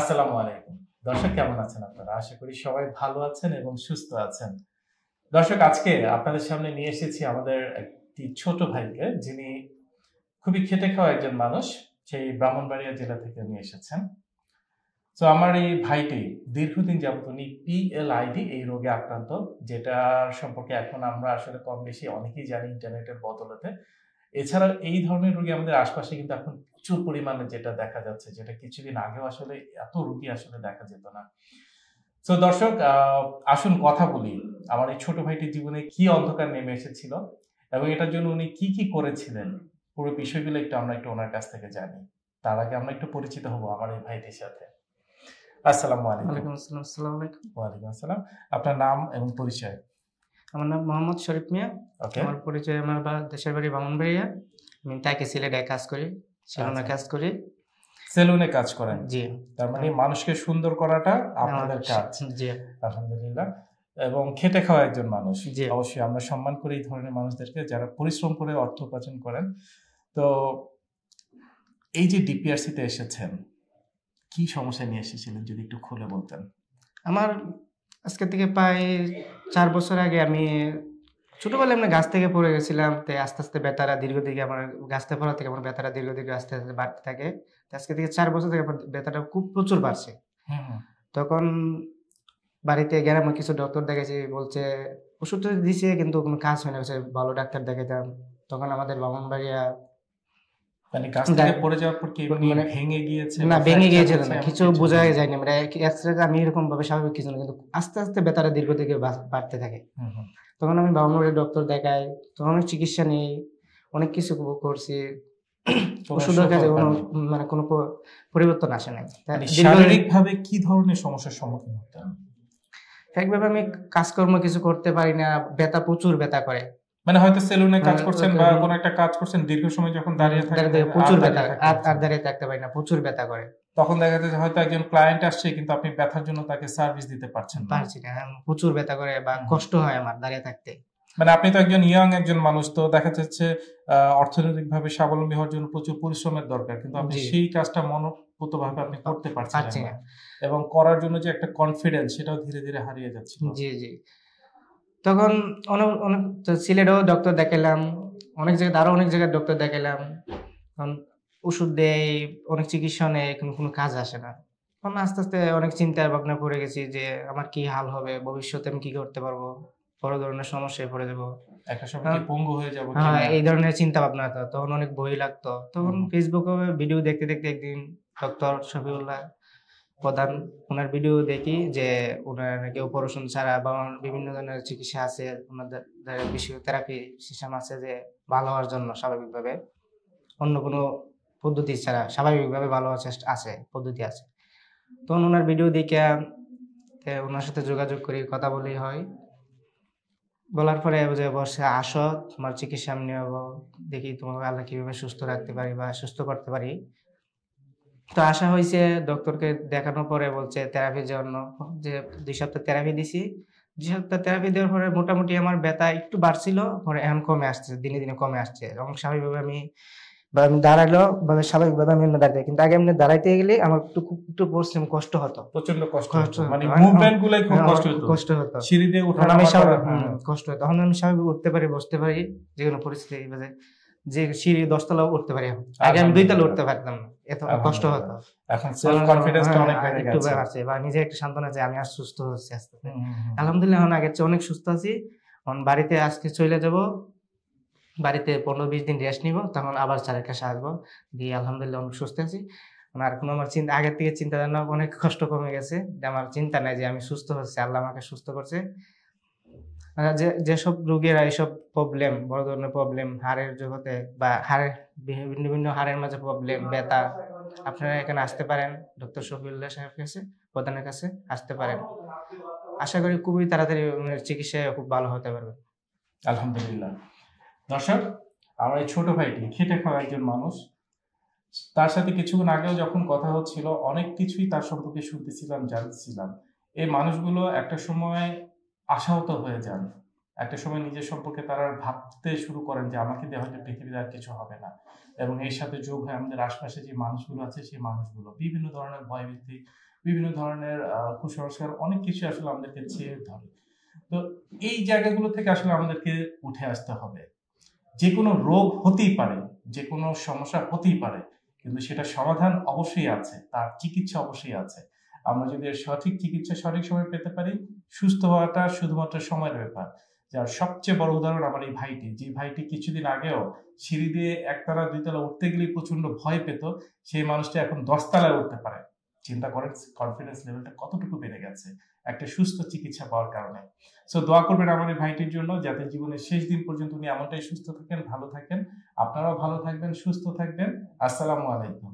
আসসালামু আলাইকুম দর্শক কেমন আছেন আপনারা আশা করি সবাই ভালো আছেন এবং সুস্থ আছেন দর্শক আজকে আপনাদের সামনে নিয়ে এসেছি আমাদের একটি ছোট ভাইকে যিনি খুবই খেটে খাওয়া একজন মানুষ সেই ব্রাহ্মণবাড়িয়া জেলা থেকে নিয়ে এসেছেন তো আমার এই ভাইটি দীর্ঘদিন যাবত উনি পিএলআইডি এই রোগে আক্রান্ত যেটার সম্পর্কে এখন আমরা আসলে কম বেশি অনেকেই জানি ইন্টারনেটের বদলতে এছাড়া এই ধরনের রোগী আমাদের আশপাশে কিন্তু এখন প্রচুর পরিমাণে যেটা দেখা যাচ্ছে যেটা কিছুদিন আগেও আসলে এত রোগী আসলে দেখা যেত না তো দর্শক আসুন কথা বলি আমার এই ছোট ভাইটির জীবনে কি অন্ধকার নেমে এসেছিল এবং এটার জন্য উনি কি কি করেছিলেন পুরো বিষয়গুলো একটু আমরা একটু ওনার কাছ থেকে জানি তার আগে আমরা একটু পরিচিত হব আমার এই ভাইটির সাথে আসসালামু আলাইকুম আসসালাম আলাইকুম ওয়ালাইকুম আসসালাম আপনার নাম এবং পরিচয় আমার নাম মোহাম্মদ শরীফ মিয়া আমার পরিচয় আমার বা দেশের বাড়ি ব্রাহ্মণবাড়িয়া আমি তাকে সিলেটে কাজ করি সেলুনে আচ্ছা। কাজ করি সেলুনে কাজ করেন জি তার মানে মানুষকে সুন্দর করাটা আপনাদের কাজ জি আলহামদুলিল্লাহ এবং খেটে খাওয়া একজন মানুষ অবশ্যই আমরা সম্মান করি এই ধরনের মানুষদেরকে যারা পরিশ্রম করে অর্থ উপার্জন করেন তো এই যে ডিপিআরসিতে এসেছেন কি সমস্যা নিয়ে এসেছিলেন যদি একটু খুলে বলতেন আমার আজকে থেকে প্রায় চার বছর আগে আমি ছোটবেলায় আমি গাছ থেকে পড়ে গেছিলাম তো আস্তে আস্তে বেতারা দীর্ঘদিকে আমার গাছতে পড়া থেকে আমার বেতারা দীর্ঘদিকে আস্তে আস্তে বাড়তে থাকে আজকে থেকে চার বছর থেকে আমার বেতাটা খুব প্রচুর বাড়ছে তখন বাড়িতে গেলাম কিছু ডক্টর দেখেছি বলছে ওষুধ দিছে কিন্তু কোনো কাজ হয় না ভালো ডাক্তার দেখাইতাম তখন আমাদের বাড়িয়া মানে যায় না মানে, মানে স্বাভাবিক কিছু না কিন্তু আস্তে আস্তে দীর্ঘ বাড়তে থাকে তখন আমি বাবা ডক্টর দেখাই তখন চিকিৎসা অনেক কিছু করছি ওষুধের মানে কোনো পরিবর্তন আসে না মানে শারীরিকভাবে কি ধরনের সমস্যার সম্মুখীন হতে একভাবে আমি কাজকর্ম কিছু করতে পারি না ব্যথা প্রচুর ব্যথা করে মানে হয়তো সেলুনে কাজ হ্যাঁ, করছেন বা কোনো একটা কাজ করছেন দীর্ঘ সময় যখন দাঁড়িয়ে থাকেন প্রচুর ব্যথা আর দাঁড়িয়ে থাকতে পারি না প্রচুর ব্যথা করে তখন দেখা যাচ্ছে হয়তো একজন ক্লায়েন্ট আসছে কিন্তু আপনি ব্যথার জন্য তাকে সার্ভিস দিতে পারছেন না পারছি না হ্যাঁ, প্রচুর ব্যথা করে বা কষ্ট হয় আমার দাঁড়িয়ে থাকতে মানে আপনি তো একজন ইয়ং একজন মানুষ তো দেখা যাচ্ছে অর্থনৈতিকভাবে স্বাবলম্বী হওয়ার জন্য প্রচুর পরিশ্রমের দরকার কিন্তু আপনি সেই কাজটা মনোপুত আপনি করতে পারছেন না এবং করার জন্য যে একটা কনফিডেন্স সেটাও ধীরে ধীরে হারিয়ে যাচ্ছে জি জি তখন অনেক অনেক সিলেটও ডক্টর দেখালাম অনেক জায়গায় আরও অনেক জায়গায় ডক্টর দেখালাম কারণ ওষুধ দেয় অনেক চিকিৎসা নেয় কিন্তু কোনো কাজ আসে না তখন আস্তে আস্তে অনেক চিন্তা ভাবনা পড়ে গেছি যে আমার কি হাল হবে ভবিষ্যতে আমি কি করতে পারবো বড় ধরনের সমস্যায় পড়ে যাবো একটা সময় পঙ্গু হয়ে যাবো হ্যাঁ এই ধরনের চিন্তা ভাবনা তখন অনেক বই লাগতো তখন ফেসবুকে ভিডিও দেখতে দেখতে একদিন ডক্টর শফিউল্লাহ প্রধান ওনার ভিডিও দেখি যে ওনার নাকি অপারেশন ছাড়া বা বিভিন্ন ধরনের চিকিৎসা আছে ওনাদের থেরাপি সিস্টেম আছে যে ভালো হওয়ার জন্য স্বাভাবিকভাবে অন্য কোনো পদ্ধতি ছাড়া স্বাভাবিকভাবে ভালো হওয়ার চেষ্টা আছে পদ্ধতি আছে তো ওনার ভিডিও দেখে ওনার সাথে যোগাযোগ করি কথা বলি হয় বলার পরে যে বসে আসো তোমার চিকিৎসা আমি নিয়ে দেখি তোমাকে আল্লাহ কীভাবে সুস্থ রাখতে পারি বা সুস্থ করতে পারি তো আশা হয়েছে ডক্টরকে দেখানোর পরে বলছে থেরাপির জন্য যে দুই সপ্তাহ থেরাপি দিছি দুই সপ্তাহ থেরাপি দেওয়ার পরে মোটামুটি আমার ব্যথা একটু বাড়ছিল পরে এখন কমে আসছে দিনে দিনে কমে আসছে এবং স্বাভাবিকভাবে আমি বা দাঁড়ালো মানে স্বাভাবিকভাবে আমি এমনি দাঁড়াই কিন্তু আগে এমনি দাঁড়াইতে গেলে আমার একটু খুব একটু পরিশ্রম কষ্ট হতো প্রচন্ড কষ্ট হতো মানে হ্যাঁ, কষ্ট হতো কষ্ট হতো সিঁড়ি দিয়ে আমি স্বাভাবিক হ্যাঁ। কষ্ট হতো তখন আমি স্বাভাবিক উঠতে পারি বসতে পারি যে কোনো পরিস্থিতি মানে যে সিঁড়ি দশতলা উঠতে পারি এখন আগে আমি দুইতলা উঠতে পারতাম না এত কষ্ট হতো এখন সেলফ কনফিডেন্সটা হ্যাঁ, অনেক বেড়ে গেছে আছে বা নিজে একটা সান্ত্বনা যে আমি আর সুস্থ হচ্ছি আস্তে আস্তে আলহামদুলিল্লাহ এখন আগের চেয়ে অনেক সুস্থ আছি এখন বাড়িতে আজকে চলে যাব বাড়িতে পনেরো বিশ দিন রেস্ট নিব তখন আবার স্যারের কাছে আসবো দিয়ে আলহামদুলিল্লাহ অনেক সুস্থ আছি আর কোনো আমার চিন্তা আগের থেকে চিন্তা অনেক কষ্ট কমে গেছে আমার চিন্তা নাই যে আমি সুস্থ হচ্ছি আল্লাহ আমাকে সুস্থ করছে যেসব রোগীরা এইসব প্রবলেম বড় ধরনের প্রবলেম হাড়ের জগতে বা হাড়ের বিভিন্ন ভিন্ন হাড়ের মাঝে প্রবলেম ব্যথা আপনারা এখানে আসতে পারেন ডক্টর শফিউল্লাহ সাহেব কাছে প্রধানের কাছে আসতে পারেন আশা করি খুবই তাড়াতাড়ি মানে চিকিৎসায় খুব ভালো হতে পারবে আলহামদুলিল্লাহ দর্শক আমার এই ছোট ভাইটি খেটে খাওয়া একজন মানুষ তার সাথে কিছুক্ষণ আগেও যখন কথা হচ্ছিল অনেক কিছুই তার সম্পর্কে শুনতেছিলাম জানতেছিলাম এই মানুষগুলো একটা সময় আশাহত হয়ে যান একটা সময় নিজের সম্পর্কে তারা ভাবতে শুরু করেন যে আমাকে দেওয়া হয়তো পৃথিবীতে আর কিছু হবে না এবং এর সাথে যোগ হয় আমাদের আশপাশে যে মানুষগুলো আছে সেই মানুষগুলো বিভিন্ন ধরনের ভয়ভীতি বিভিন্ন ধরনের কুসংস্কার অনেক কিছু আসলে আমাদেরকে চেয়ে ধরে তো এই জায়গাগুলো থেকে আসলে আমাদেরকে উঠে আসতে হবে যে কোনো রোগ হতেই পারে যে কোনো সমস্যা হতেই পারে কিন্তু সেটা সমাধান অবশ্যই আছে তার চিকিৎসা অবশ্যই আছে আমরা যদি সঠিক চিকিৎসা সঠিক সময় পেতে পারি সুস্থ হওয়াটা শুধুমাত্র সময়ের ব্যাপার যার সবচেয়ে বড় উদাহরণ আমার এই ভাইটি যে ভাইটি কিছুদিন আগেও সিঁড়ি দিয়ে একতলা দুইতলা উঠতে গেলেই প্রচন্ড ভয় পেত সেই মানুষটা এখন দশতলায় উঠতে পারে চিন্তা করেন কনফিডেন্স লেভেলটা কতটুকু বেড়ে গেছে একটা সুস্থ চিকিৎসা পাওয়ার কারণে সো দোয়া করবেন আমার এই ভাইটির জন্য যাতে জীবনের শেষ দিন পর্যন্ত উনি এমনটাই সুস্থ থাকেন ভালো থাকেন আপনারাও ভালো থাকবেন সুস্থ থাকবেন আসসালামু আলাইকুম